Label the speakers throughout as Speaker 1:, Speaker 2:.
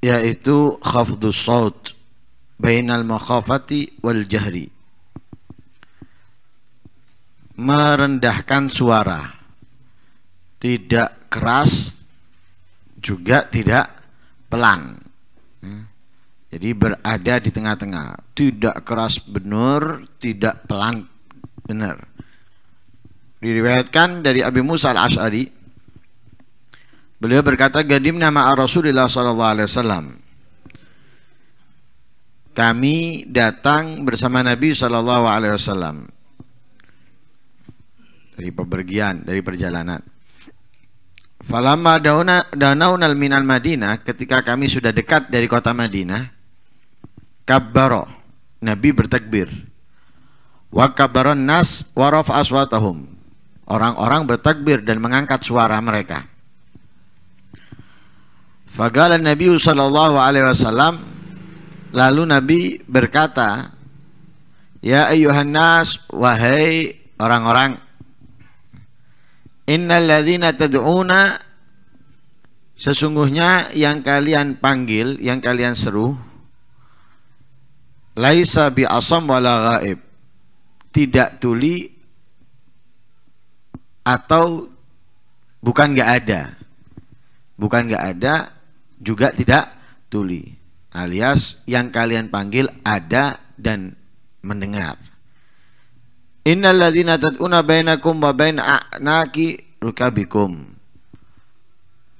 Speaker 1: yaitu khafdus saut bainal makhafati wal jahri merendahkan suara tidak keras juga tidak pelan hmm. jadi berada di tengah-tengah tidak keras benar tidak pelan benar diriwayatkan dari Abi Musa al-Ash'ari Beliau berkata, "Gadim nama Rasulillah sallallahu alaihi wasallam." Kami datang bersama Nabi sallallahu alaihi wasallam dari pepergian, dari perjalanan. Falama dauna min minal Madinah, ketika kami sudah dekat dari kota Madinah, kabbaro, Nabi bertakbir. Wa kabbaron nas warof aswatahum. Orang-orang bertakbir dan mengangkat suara mereka. Fagala Nabi sallallahu alaihi wasallam lalu Nabi berkata, "Ya ayuhan nas, wahai orang-orang, innal ladzina tad'una sesungguhnya yang kalian panggil, yang kalian seru, laisa bi asam wala gaib. Tidak tuli atau bukan nggak ada bukan nggak ada juga tidak tuli alias yang kalian panggil ada dan mendengar. innalladzina tad'una bainakum wa bain a'naki rukabikum.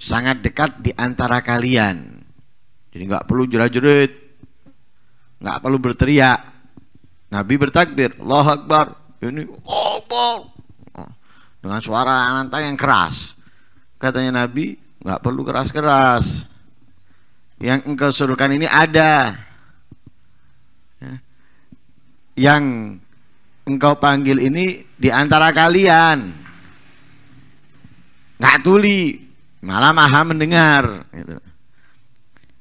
Speaker 1: Sangat dekat di antara kalian. Jadi nggak perlu jerat-jerit. nggak perlu berteriak. Nabi bertakbir, Allahu Akbar. Ini oh, Akbar. Dengan suara ananta yang keras. Katanya Nabi, nggak perlu keras-keras yang engkau suruhkan ini ada ya. yang engkau panggil ini di antara kalian nggak tuli malah maha mendengar gitu.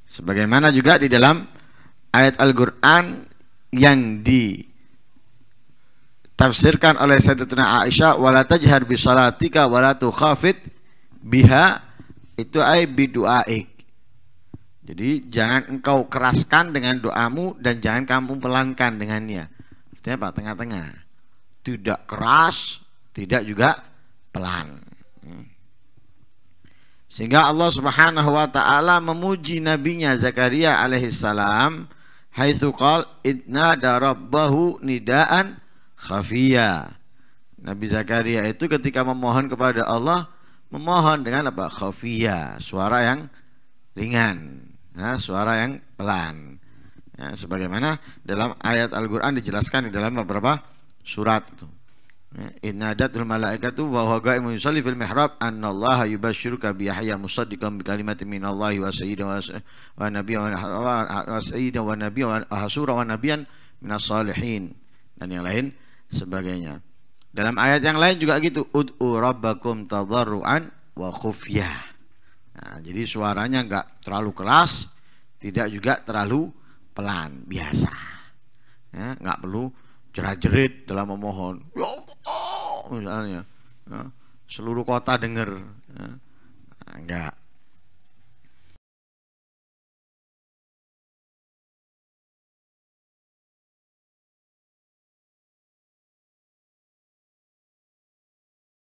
Speaker 1: sebagaimana juga di dalam ayat Al-Quran yang di tafsirkan oleh Sayyidatuna Aisyah wala tajhar bisalatika wala tukhafit biha itu ay biduaik jadi jangan engkau keraskan dengan doamu dan jangan kamu pelankan dengannya. Artinya apa? Tengah-tengah. Tidak keras, tidak juga pelan. Hmm. Sehingga Allah Subhanahu wa taala memuji nabinya Zakaria alaihissalam haitsu qal idna darabbahu nidaan khafiya. Nabi Zakaria itu ketika memohon kepada Allah memohon dengan apa? Khafiya, suara yang ringan nah, suara yang pelan ya, sebagaimana dalam ayat Al-Quran dijelaskan di dalam beberapa surat itu ya, Inna malaikatu wa huwa qaimun yusalli fil mihrab annallaha yubashshiruka bi Yahya musaddiqan bi kalimatin min Allah wa sayyidan wa nabiyyan wa sayyidan wa nabiyyan wa hasura wa nabiyyan minas salihin dan yang lain sebagainya. Dalam ayat yang lain juga gitu, ud'u rabbakum tadarruan wa khufyah. Nah, jadi suaranya nggak terlalu keras, tidak juga terlalu pelan, biasa. Ya, nggak perlu jerat-jerit dalam memohon. Ya misalnya. Ya, seluruh kota dengar. Ya, enggak. Nah,